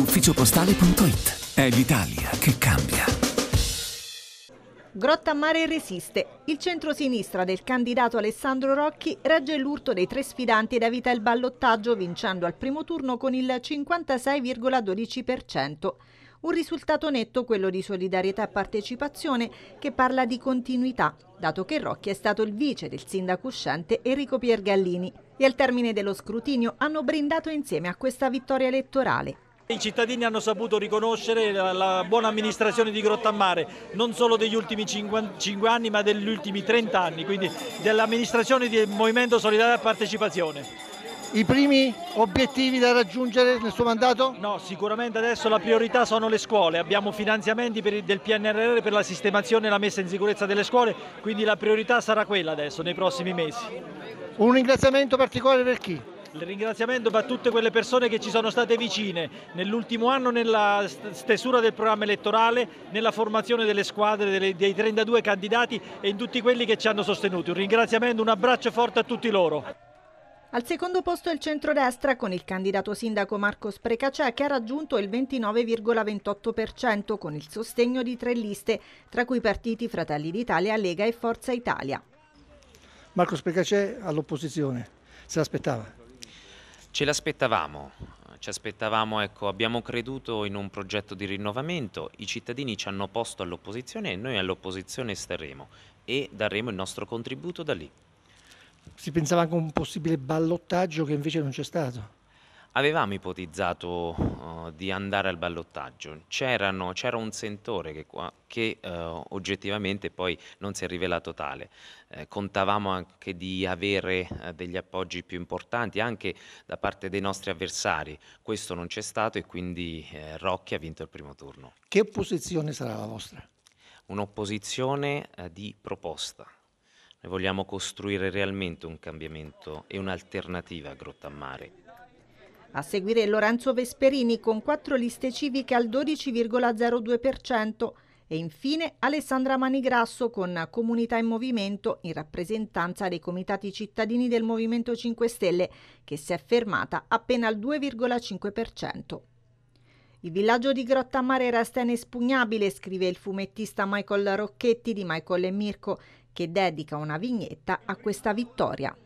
ufficiopostale.it. È l'Italia che cambia. Grotta Mare resiste. Il centro-sinistra del candidato Alessandro Rocchi regge l'urto dei tre sfidanti ed evita il ballottaggio vincendo al primo turno con il 56,12%. Un risultato netto, quello di solidarietà e partecipazione, che parla di continuità, dato che Rocchi è stato il vice del sindaco uscente Enrico Piergallini e al termine dello scrutinio hanno brindato insieme a questa vittoria elettorale. I cittadini hanno saputo riconoscere la, buona amministrazione di Grottammare, non solo degli ultimi 5, anni ma degli ultimi 30 anni, quindi dell'amministrazione del Movimento Solidarietà e Partecipazione. I primi obiettivi da raggiungere nel suo mandato? No, sicuramente adesso la priorità sono le scuole, abbiamo finanziamenti il, del PNRR per la sistemazione e la messa in sicurezza delle scuole, quindi la priorità sarà quella adesso nei prossimi mesi. Un ringraziamento particolare per chi? Il ringraziamento va a tutte quelle persone che ci sono state vicine nell'ultimo anno nella stesura del programma elettorale, nella formazione delle squadre dei 32 candidati e in tutti quelli che ci hanno sostenuti. Un ringraziamento, un abbraccio forte a tutti loro. Al secondo posto il centrodestra con il candidato sindaco Marco Sprecacè che ha raggiunto il 29,28% con il sostegno di tre liste, tra cui partiti Fratelli d'Italia, Lega e Forza Italia. Marco Sprecacè all'opposizione, se l'aspettava. Ce l'aspettavamo, ci aspettavamo, ecco, abbiamo creduto in un progetto di rinnovamento, i cittadini ci hanno posto all'opposizione e noi all'opposizione staremo e daremo il nostro contributo da lì. Si pensava anche a un possibile ballottaggio che invece non c'è stato. Avevamo ipotizzato uh, di andare al ballottaggio, c'era un sentore che, che uh, oggettivamente poi non si è rivelato tale. Eh, contavamo anche di avere uh, degli appoggi più importanti anche da parte dei nostri avversari, questo non c'è stato e quindi eh, Rocchi ha vinto il primo turno. Che opposizione sarà la vostra? Un'opposizione di proposta. Noi vogliamo costruire realmente un cambiamento e un'alternativa a Grottammare. A seguire Lorenzo Vesperini con quattro liste civiche al 12,02% e infine Alessandra Manigrasso con Comunità in Movimento in rappresentanza dei comitati cittadini del Movimento 5 Stelle che si è fermata appena al 2,5%. Il villaggio di Grottamare resta inespugnabile, scrive il fumettista Michael Rocchetti di Michael e Mirko, che dedica una vignetta a questa vittoria.